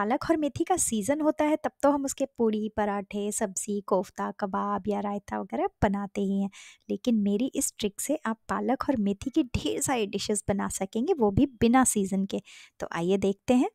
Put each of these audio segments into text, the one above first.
पालक और मेथी का सीज़न होता है तब तो हम उसके पूड़ी पराठे सब्ज़ी कोफ्ता कबाब या रायता वगैरह बनाते ही हैं लेकिन मेरी इस ट्रिक से आप पालक और मेथी की ढेर सारी डिशेस बना सकेंगे वो भी बिना सीज़न के तो आइए देखते हैं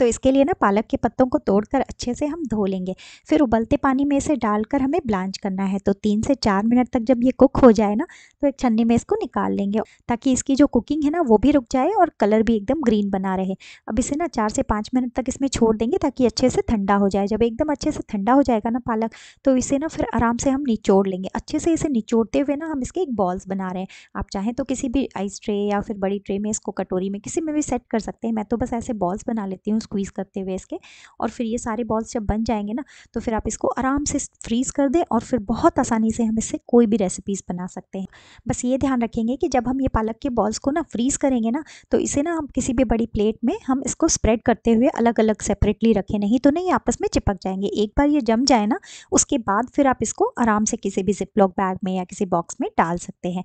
तो इसके लिए ना पालक के पत्तों को तोड़कर अच्छे से हम धो लेंगे फिर उबलते पानी में इसे डालकर हमें ब्लांच करना है तो तीन से चार मिनट तक जब ये कुक हो जाए ना तो एक छन्नी में इसको निकाल लेंगे ताकि इसकी जो कुकिंग है ना वो भी रुक जाए और कलर भी एकदम ग्रीन बना रहे अब इसे ना चार से पाँच मिनट तक इसमें छोड़ देंगे ताकि अच्छे से ठंडा हो जाए जब एकदम अच्छे से ठंडा हो जाएगा ना पालक तो इसे ना फिर आराम से हम निचोड़ लेंगे अच्छे से इसे निचोड़ते हुए ना हम इसके एक बॉल्स बना रहे हैं आप चाहें तो किसी भी आइस ट्रे या फिर बड़ी ट्रे में इसको कटोरी में किसी में भी सेट कर सकते हैं मैं तो बस ऐसे बॉल्स बना लेती हूँ स्क्वीज़ करते हुए इसके और फिर ये सारे बॉल्स जब बन जाएंगे ना तो फिर आप इसको आराम से फ्रीज़ कर दें और फिर बहुत आसानी से हम इससे कोई भी रेसिपीज़ बना सकते हैं बस ये ध्यान रखेंगे कि जब हम ये पालक के बॉल्स को ना फ्रीज़ करेंगे ना तो इसे ना हम किसी भी बड़ी प्लेट में हम इसको स्प्रेड करते हुए अलग अलग सेपरेटली रखें नहीं तो नहीं आपस में चिपक जाएंगे एक बार ये जम जाए ना उसके बाद फिर आप इसको आराम से किसी भी जिप्लॉक बैग में या किसी बॉक्स में डाल सकते हैं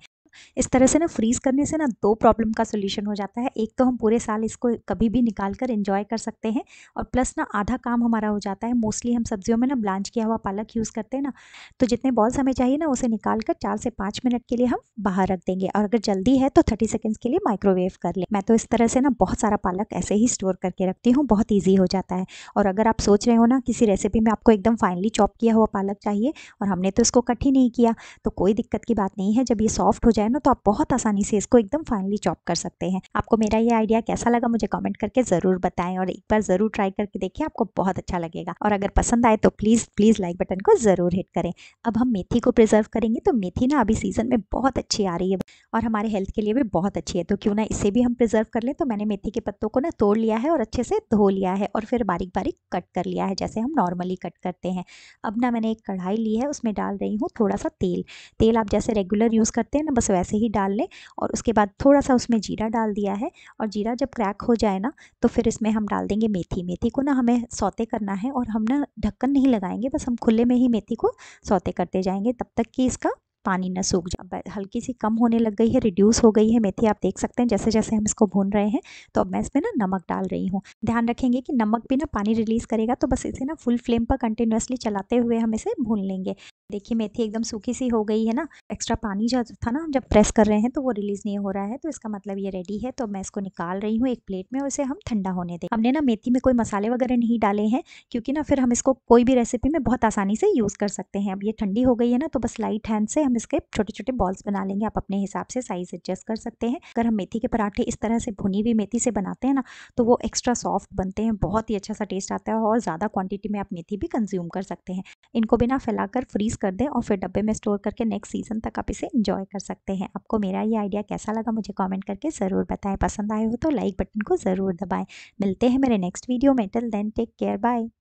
इस तरह से ना फ्रीज़ करने से ना दो प्रॉब्लम का सोल्यूशन हो जाता है एक तो हम पूरे साल इसको कभी भी निकाल कर इन्जॉय कर सकते हैं और प्लस ना आधा काम हमारा हो जाता है मोस्टली हम सब्जियों में ना ब्लांच किया हुआ पालक यूज़ करते हैं ना तो जितने बॉल्स हमें चाहिए ना उसे निकाल कर चार से पाँच मिनट के लिए हम बाहर रख देंगे और अगर जल्दी है तो थर्टी सेकेंड्स के लिए माइक्रोवेव कर लें मैं तो इस तरह से ना बहुत सारा पालक ऐसे ही स्टोर करके रखती हूँ बहुत ईजी हो जाता है और अगर आप सोच रहे हो ना किसी रेसिपी में आपको एकदम फाइनली चॉप किया हुआ पालक चाहिए और हमने तो इसको कट ही नहीं किया तो कोई दिक्कत की बात नहीं है जब ये सॉफ्ट हो जाए है ना तो आप बहुत आसानी से इसको एकदम फाइनली चॉप कर सकते हैं आपको मेरा ये आइडिया कैसा लगा मुझे कमेंट करके ज़रूर बताएं और एक बार ज़रूर ट्राई करके देखिए आपको बहुत अच्छा लगेगा और अगर पसंद आए तो प्लीज़ प्लीज़ लाइक बटन को ज़रूर हिट करें अब हम मेथी को प्रिजर्व करेंगे तो मेथी ना अभी सीज़न में बहुत अच्छी आ रही है और हमारे हेल्थ के लिए भी बहुत अच्छी है तो क्यों ना इसे भी हम प्रिजर्व कर लें तो मैंने मेथी के पत्तों को ना तोड़ लिया है और अच्छे से धो लिया है और फिर बारीक बारीक कट कर लिया है जैसे हम नॉर्मली कट करते हैं अब ना मैंने एक कढ़ाई ली है उसमें डाल रही हूँ थोड़ा सा तेल तेल आप जैसे रेगुलर यूज़ करते हैं ना बस ऐसे ही डाल लें और उसके बाद थोड़ा सा उसमें जीरा डाल दिया है और जीरा जब क्रैक हो जाए ना तो फिर इसमें हम डाल देंगे मेथी मेथी को ना हमें सौते करना है और हम ना ढक्कन नहीं लगाएंगे बस हम खुले में ही मेथी को सौते करते जाएंगे तब तक कि इसका पानी ना सूख जाए हल्की सी कम होने लग गई है रिड्यूस हो गई है मेथी आप देख सकते हैं जैसे जैसे हम इसको भून रहे हैं तो अब मैं इसमें ना नमक डाल रही हूँ ध्यान रखेंगे कि नमक भी ना पानी रिलीज़ करेगा तो बस इसे ना फुल फ्लेम पर कंटिन्यूसली चलाते हुए हम इसे भून लेंगे देखिए मेथी एकदम सूखी सी हो गई है ना एक्स्ट्रा पानी जो था ना हम जब प्रेस कर रहे हैं तो वो रिलीज़ नहीं हो रहा है तो इसका मतलब ये रेडी है तो मैं इसको निकाल रही हूँ एक प्लेट में और इसे हम ठंडा होने दें हमने ना मेथी में कोई मसाले वगैरह नहीं डाले हैं क्योंकि ना फिर हम इसको कोई भी रेसिपी में बहुत आसानी से यूज़ कर सकते हैं अब ये ठंडी हो गई है ना तो बस लाइट हैंड से हम हम इसके छोटे छोटे बॉल्स बना लेंगे आप अपने हिसाब से साइज एडजस्ट कर सकते हैं अगर हम मेथी के पराठे इस तरह से भुनी हुई मेथी से बनाते हैं ना तो वो एक्स्ट्रा सॉफ्ट बनते हैं बहुत ही अच्छा सा टेस्ट आता है और ज़्यादा क्वांटिटी में आप मेथी भी कंज्यूम कर सकते हैं इनको बिना फैलाकर फ्रीज़ कर दें और फिर डब्बे में स्टोर करके नेक्स्ट सीजन तक आप इसे इंजॉय कर सकते हैं आपको मेरा ये आइडिया कैसा लगा मुझे कॉमेंट करके ज़रूर बताएं पसंद आए हो तो लाइक बटन को ज़रूर दबाएँ मिलते हैं मेरे नेक्स्ट वीडियो में till then take care bye